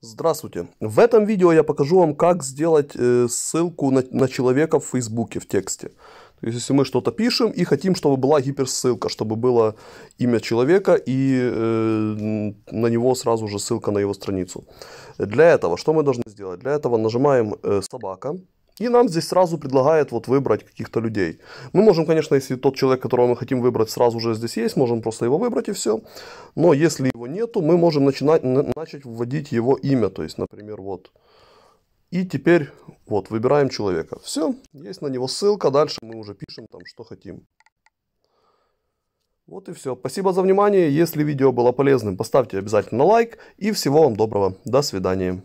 Здравствуйте! В этом видео я покажу вам, как сделать э, ссылку на, человека в Фейсбуке в тексте. То есть, если мы что-то пишем и хотим, чтобы была гиперссылка, чтобы было имя человека и э, на него сразу же ссылка на его страницу. Для этого что мы должны сделать? Для этого нажимаем э, «Собака», и нам здесь сразу предлагают вот выбрать каких-то людей. Мы можем, конечно, если тот человек, которого мы хотим выбрать, сразу же здесь есть, можем просто его выбрать и все. Но если его нету, мы можем начинать, начать вводить его имя. То есть, например, вот. И теперь вот выбираем человека. Все, есть на него ссылка. Дальше мы уже пишем там, что хотим. Вот и все. Спасибо за внимание. Если видео было полезным, поставьте обязательно лайк. И всего вам доброго. До свидания.